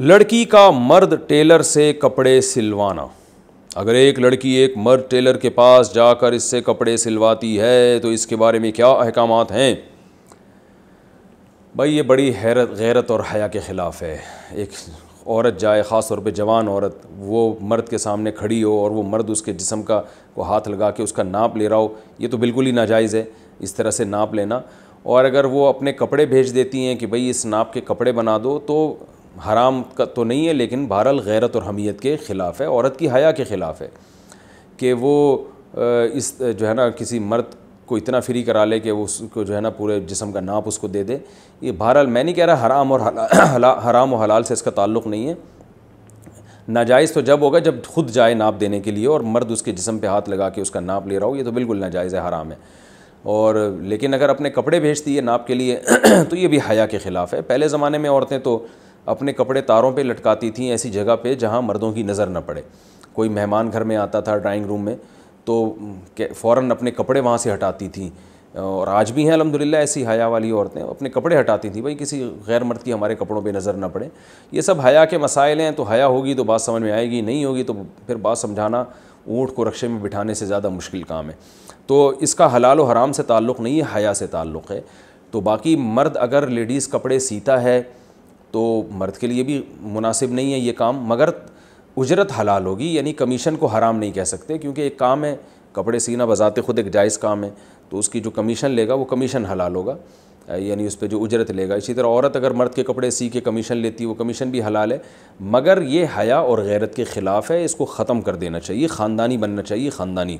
लड़की का मर्द टेलर से कपड़े सिलवाना अगर एक लड़की एक मर्द टेलर के पास जाकर इससे कपड़े सिलवाती है तो इसके बारे में क्या अहकाम हैं भाई ये बड़ी हैरत गैरत और हया के ख़िलाफ़ है एक औरत जाए ख़ास तौर पर जवान औरत वो मर्द के सामने खड़ी हो और वो मर्द उसके जिसम का को हाथ लगा के उसका नाप ले रहा हो ये तो बिल्कुल ही नाजायज़ है इस तरह से नाप लेना और अगर वो अपने कपड़े भेज देती हैं कि भाई इस नाप के कपड़े बना दो तो हराम का तो नहीं है लेकिन बहरल गैरत और हमीयत के ख़िलाफ़ है औरत की हया के ख़िलाफ़ है कि वो इस जो है ना किसी मर्द को इतना फ्री करा ले कि वो उसको जो है ना पूरे जिसम का नाप उसको दे दे ये बहरहाल मैं नहीं कह रहा हराम और हला, हला, हराम और हलाल से इसका ताल्लुक़ नहीं है नाजायज़ तो जब होगा जब खुद जाए नाप देने के लिए और मर्द उसके जिसम पे हाथ लगा के उसका नाप ले रहा हो ये तो बिल्कुल नाजायज़ है हराम है और लेकिन अगर अपने कपड़े भेजती है नाप के लिए तो ये भी हया के ख़िलाफ़ है पहले ज़माने में औरतें तो अपने कपड़े तारों पे लटकाती थी ऐसी जगह पे जहाँ मर्दों की नज़र न पड़े कोई मेहमान घर में आता था ड्राइंग रूम में तो फ़ौर अपने कपड़े वहाँ से हटाती थी और आज भी हैं अलहमदिल्ला ऐसी हया वाली औरतें अपने कपड़े हटाती थी भाई किसी गैर मर्द की हमारे कपड़ों पे नज़र ना पड़े ये सब हया के मसाइल हैं तो हया होगी तो बात समझ में आएगी नहीं होगी तो फिर बात समझाना ऊँट को रक्शे में बिठाने से ज़्यादा मुश्किल काम है तो इसका हलाल हराम से ताल्लुक़ नहीं है हया से ताल्लुक़ है तो बाकी मर्द अगर लेडीज़ कपड़े सीता है तो मर्द के लिए भी मुनासिब नहीं है ये काम मगर उजरत हलाल होगी यानी कमीशन को हराम नहीं कह सकते क्योंकि एक काम है कपड़े सीना बजाते खुद एक जायज़ काम है तो उसकी जो कमीशन लेगा वो कमीशन हलाल होगा यानी उस पर जो उजरत लेगा इसी तरह औरत अगर मर्द के कपड़े सी के कमीशन लेती है वो कमीशन भी हलाल है मगर ये हया और गैरत के ख़िलाफ़ है इसको ख़त्म कर देना चाहिए ख़ानदानी बनना चाहिए ख़ानदानी